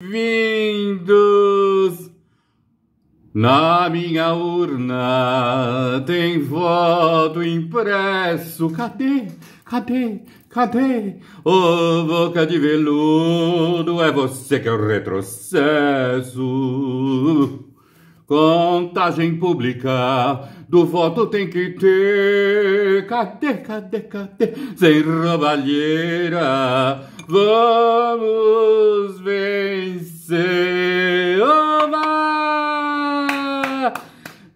vindos Na minha urna tem voto impresso. Cadê? Cadê? Cadê? Ô oh, boca de veludo, é você que é o retrocesso. Contagem pública do voto tem que ter. Cadê, cadê, cadê? Sem roubalheira, vamos vencer. Oba!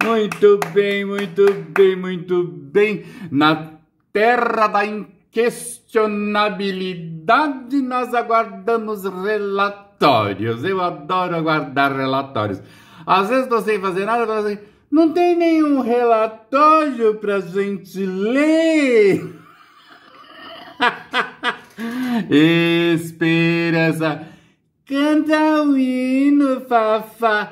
Muito bem, muito bem, muito bem. Na terra da inquestionabilidade, nós aguardamos relatórios. Eu adoro aguardar relatórios. Às vezes estou sem fazer nada, estou assim, não tem nenhum relatório para gente ler. Esperança. Canta o hino, Fafá.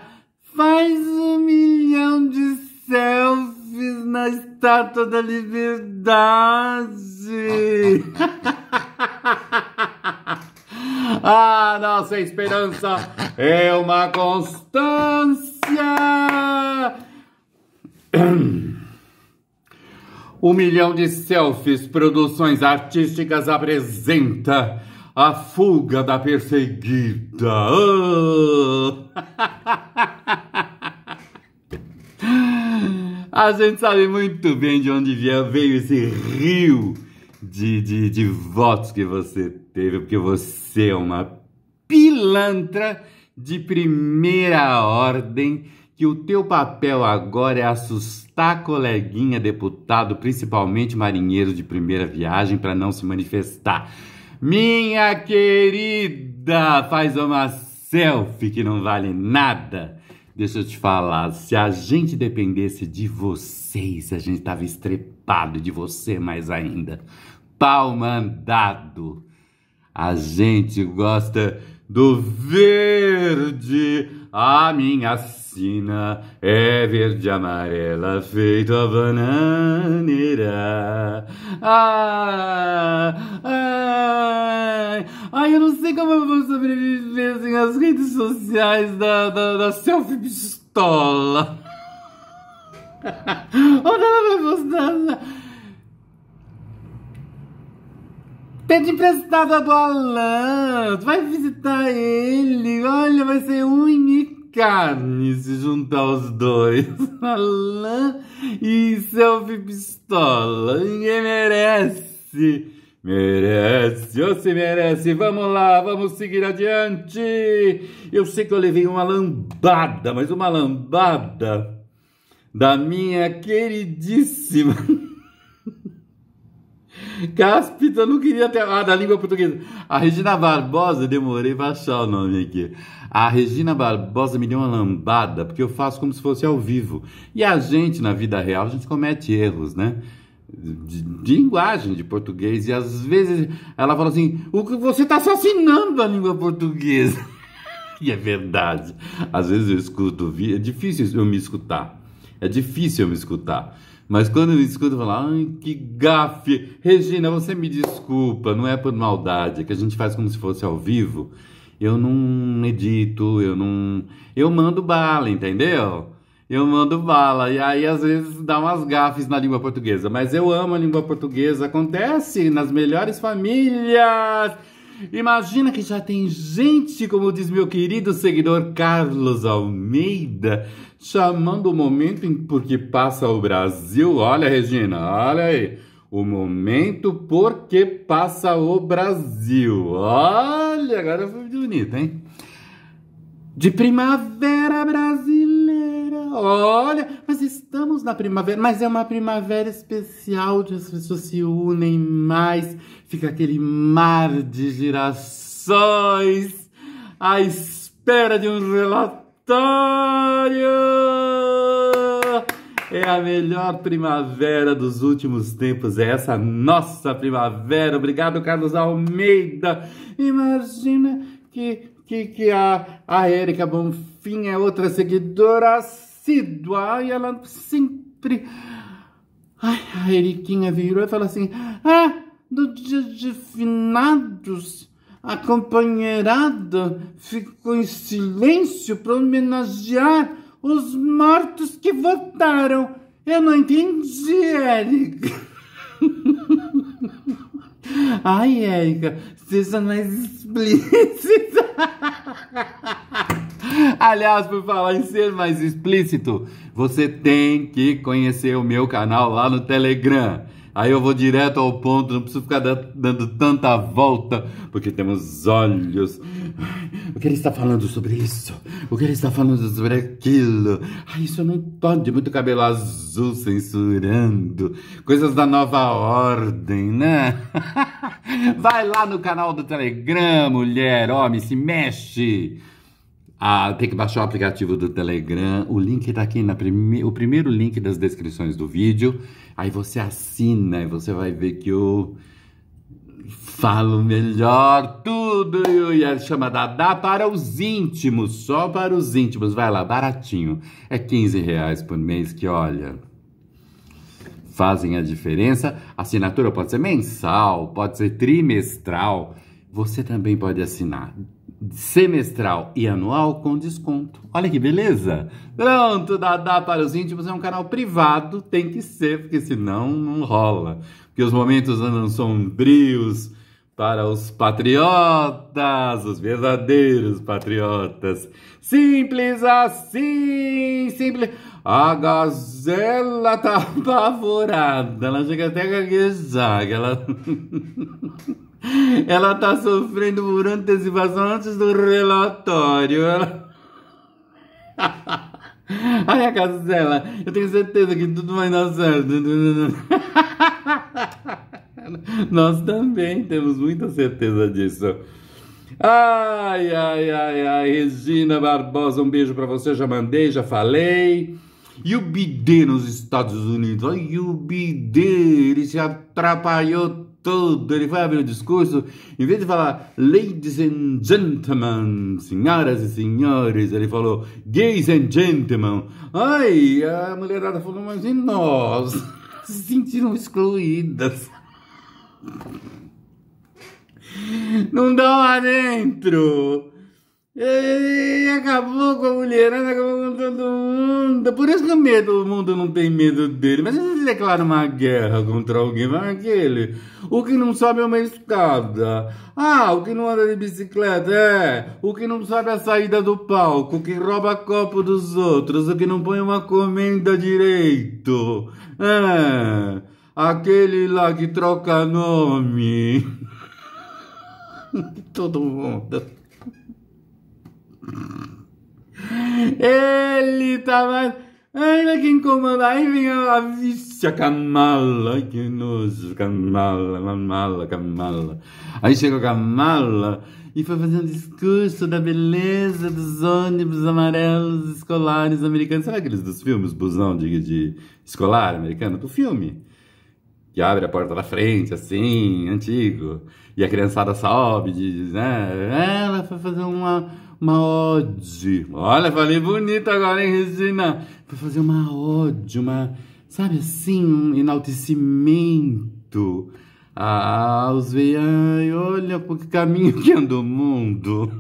Faz um milhão de selfies na Estátua da Liberdade. A ah, nossa esperança é uma constância. Aleluia! O Milhão de Selfies Produções Artísticas apresenta A Fuga da Perseguida. Oh! A gente sabe muito bem de onde veio esse rio de, de, de votos que você teve, porque você é uma pilantra de primeira ordem que o teu papel agora é assustar coleguinha deputado, principalmente marinheiro de primeira viagem, para não se manifestar. Minha querida, faz uma selfie que não vale nada. Deixa eu te falar, se a gente dependesse de vocês, a gente tava estrepado de você mais ainda. Pau mandado. A gente gosta do verde. A minha sina é verde amarela, feito a bananeira. Ah, ah, ah. ai, ah! eu não sei como eu vou sobreviver sem as redes sociais da, da, da selfie pistola. Onde ela vai postar? Pede emprestado do Alan. Tu vai visitar ele. Olha, vai ser unha e carne se juntar os dois. Alan e selfie pistola. Ninguém merece. Merece, você merece. Vamos lá, vamos seguir adiante. Eu sei que eu levei uma lambada, mas uma lambada da minha queridíssima. Cáspita, não queria ter. Ah, da língua portuguesa. A Regina Barbosa, demorei pra achar o nome aqui. A Regina Barbosa me deu uma lambada, porque eu faço como se fosse ao vivo. E a gente, na vida real, a gente comete erros, né? De, de, linguagem de português. E às vezes ela fala assim: o que você está assassinando a língua portuguesa. e é verdade. Às vezes eu escuto, é difícil eu me escutar. É difícil eu me escutar. Mas quando eu escuto falar, ai, que gafe! Regina, você me desculpa, não é por maldade, é que a gente faz como se fosse ao vivo. Eu não edito, eu não. Eu mando bala, entendeu? Eu mando bala. E aí, às vezes, dá umas gafes na língua portuguesa. Mas eu amo a língua portuguesa. Acontece nas melhores famílias. Imagina que já tem gente, como diz meu querido seguidor Carlos Almeida, chamando o momento em porque passa o Brasil. Olha, Regina, olha aí. O momento porque passa o Brasil. Olha, agora foi bonito, hein? De primavera brasileira. Olha, mas estamos na primavera, mas é uma primavera especial onde as pessoas se unem mais. Fica aquele mar de girassóis à espera de um relatório. Vitória! É a melhor primavera dos últimos tempos, é essa nossa primavera. Obrigado, Carlos Almeida. Imagina que, que, que a, a Erika Bonfim é outra seguidora assídua e ela sempre. Ai, a Eriquinha virou e falou assim: Ah, do dia de finados acompanharada ficou em silêncio para homenagear os mortos que votaram. Eu não entendi, Érica. Ai, Érica, seja mais explícita. Aliás, por falar em ser mais explícito, você tem que conhecer o meu canal lá no Telegram. Aí eu vou direto ao ponto, não preciso ficar dando tanta volta, porque temos olhos. O que ele está falando sobre isso? O que ele está falando sobre aquilo? Ai, isso não pode. Muito cabelo azul censurando. Coisas da nova ordem, né? Vai lá no canal do Telegram, mulher, homem, se mexe. Ah, tem que baixar o aplicativo do Telegram. O link tá aqui na prime... o primeiro link das descrições do vídeo. Aí você assina e você vai ver que eu falo melhor tudo e a é chama dá para os íntimos, só para os íntimos. Vai lá, baratinho. É 15 reais por mês que olha. Fazem a diferença. Assinatura pode ser mensal, pode ser trimestral. Você também pode assinar semestral e anual com desconto. Olha que beleza! Pronto, Dadá para os íntimos é um canal privado, tem que ser, porque senão não rola. Porque os momentos andam sombrios para os patriotas, os verdadeiros patriotas. Simples assim, simples. A gazela tá apavorada, ela chega até a gaguejar, ela... Ela está sofrendo por antecipação antes do relatório. Ela... a casa dela. Eu tenho certeza que tudo vai dar certo. Nós também temos muita certeza disso. Ai, ai, ai, ai, Regina Barbosa, um beijo para você. Já mandei, já falei. E o Biden nos Estados Unidos? Ai, o Biden, ele se atrapalhou todo, ele vai abrir o discurso, em vez de falar ladies and gentlemen, senhoras e senhores, ele falou gays and gentlemen. Ai, a mulherada falou, mas e nós? Se sentiram excluídas. Não dá lá dentro. E acabou com a mulherada, acabou com todo mundo. Por isso que o medo, o mundo não tem medo dele. Mas se ele declara uma guerra contra alguém, vai aquele. O que não sobe é uma escada. Ah, o que não anda de bicicleta, é. O que não sabe é a saída do palco, o que rouba copo dos outros, o que não põe uma comenda direito. É. Aquele lá que troca nome. todo mundo. Ele Ai, mais. é quem comanda. Aí vem a vícia Kamala. Que nojo. Kamala, Kamala, Kamala. Aí chega a Kamala e foi fazer um discurso da beleza dos ônibus amarelos escolares americanos. Sabe aqueles dos filmes, busão de, de escolar americano? Do filme que abre a porta da frente, assim, antigo. E a criançada sobe, diz, né? Ela foi fazer uma, uma ode. Olha, falei bonito agora, hein, Regina? Foi fazer uma ode, uma, sabe assim, um enaltecimento aos veianos. olha por que caminho que anda o mundo.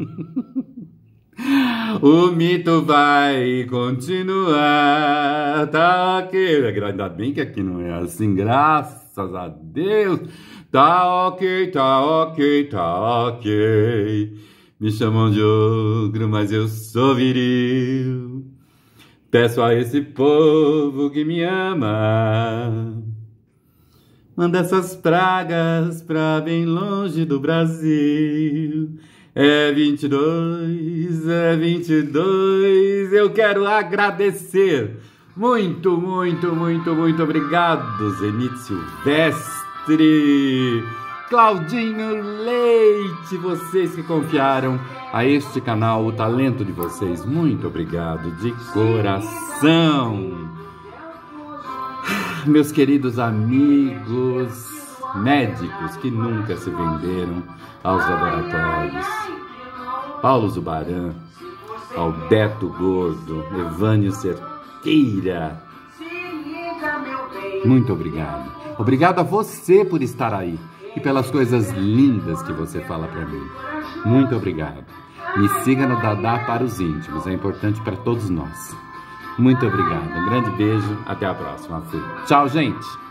o mito vai continuar. Tá ok. Ainda bem que aqui não é assim, graças a Deus. Tá ok, tá ok, tá ok. Me chamam de ogro, mas eu sou viril. Peço a esse povo que me ama. Manda essas pragas pra bem longe do Brasil. É 22, é 22. Eu quero agradecer. Muito, muito, muito, muito obrigado, Zenit Silvestre, Claudinho Leite, vocês que confiaram a este canal, o talento de vocês. Muito obrigado de coração. Meus queridos amigos, médicos que nunca se venderam aos laboratórios. Paulo Zubaran, Alberto Gordo, Evânio Cerqueira. Muito obrigado. Obrigado a você por estar aí e pelas coisas lindas que você fala para mim. Muito obrigado. Me siga no Dadá para os íntimos, é importante para todos nós. Muito obrigado. Um grande beijo, até a próxima. Tchau, gente.